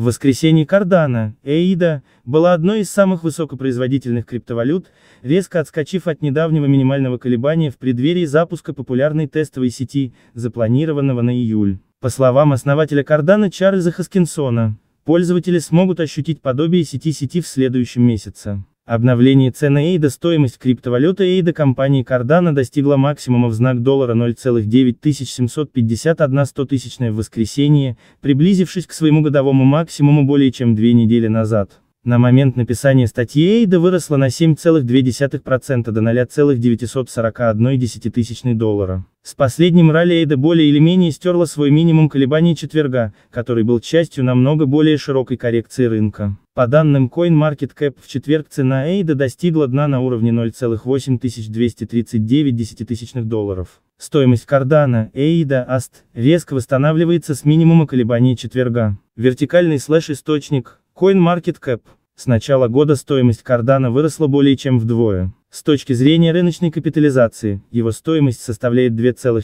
В воскресенье Кардана, Эида, была одной из самых высокопроизводительных криптовалют, резко отскочив от недавнего минимального колебания в преддверии запуска популярной тестовой сети, запланированного на июль. По словам основателя Кардана Чарльза Хаскинсона, пользователи смогут ощутить подобие сети сети в следующем месяце. Обновление цены AIDA Стоимость криптовалюты AIDA компании Cardano достигла максимума в знак доллара 0,9751 в воскресенье, приблизившись к своему годовому максимуму более чем две недели назад. На момент написания статьи AIDA выросла на 7,2% до 0,941 доллара. С последним ралли AIDA более или менее стерла свой минимум колебаний четверга, который был частью намного более широкой коррекции рынка. По данным CoinMarketCap, в четверг цена AIDA достигла дна на уровне 0,8239 десятитысячных долларов. Стоимость кардана, AIDA, AST, резко восстанавливается с минимума колебаний четверга. Вертикальный слэш-источник, CoinMarketCap. С начала года стоимость кардана выросла более чем вдвое. С точки зрения рыночной капитализации, его стоимость составляет 2,4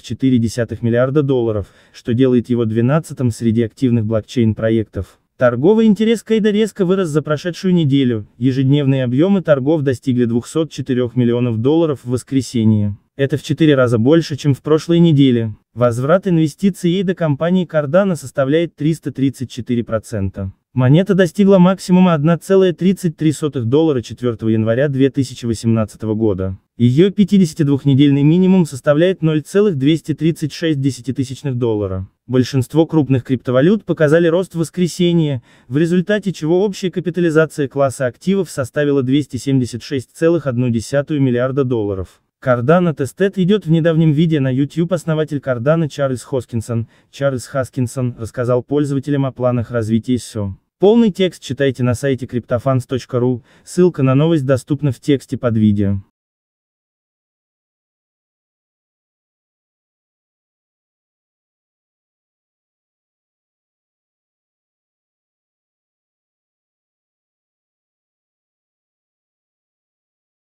миллиарда долларов, что делает его 12-м среди активных блокчейн-проектов. Торговый интерес к резко вырос за прошедшую неделю, ежедневные объемы торгов достигли 204 миллионов долларов в воскресенье. Это в 4 раза больше, чем в прошлой неделе. Возврат инвестиций Эйда компании Cardano составляет 334%. Монета достигла максимума 1,33 доллара 4 января 2018 года. Ее 52-недельный минимум составляет 0,236 доллара. Большинство крупных криптовалют показали рост в воскресенье, в результате чего общая капитализация класса активов составила 276,1 миллиарда долларов. Cardano тестет идет в недавнем видео на YouTube основатель Cardano Чарльз Хоскинсон, Чарльз Хаскинсон, рассказал пользователям о планах развития SEO. Полный текст читайте на сайте cryptofans.ru, ссылка на новость доступна в тексте под видео.